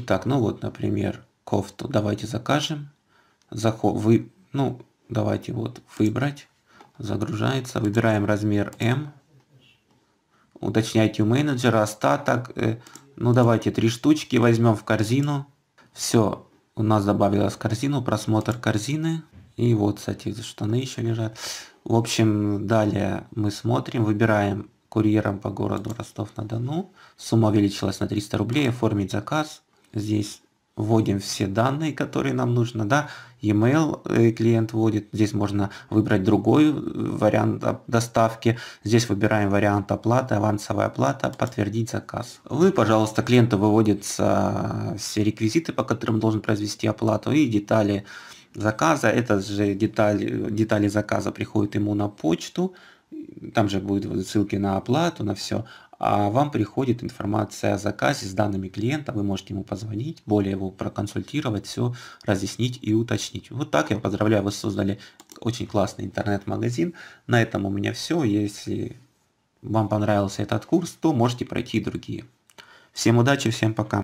Итак, ну вот, например, кофту давайте закажем. Заход, вы, ну, давайте вот выбрать. Загружается. Выбираем размер М. Уточняйте у менеджера остаток. Э, ну, давайте три штучки возьмем в корзину. Все, у нас добавилось в корзину, просмотр корзины. И вот, кстати, штаны еще лежат. В общем, далее мы смотрим, выбираем курьером по городу Ростов-на-Дону. Сумма увеличилась на 300 рублей, оформить заказ здесь вводим все данные, которые нам нужно, да, e-mail э, клиент вводит, здесь можно выбрать другой э, вариант доставки, здесь выбираем вариант оплаты, авансовая оплата, подтвердить заказ. Вы, пожалуйста, клиенту выводятся э, все реквизиты, по которым должен произвести оплату и детали заказа, это же деталь, детали заказа приходят ему на почту, там же будут ссылки на оплату, на все. А вам приходит информация о заказе с данными клиента, вы можете ему позвонить, более его проконсультировать, все разъяснить и уточнить. Вот так я поздравляю, вы создали очень классный интернет-магазин. На этом у меня все. Если вам понравился этот курс, то можете пройти другие. Всем удачи, всем пока.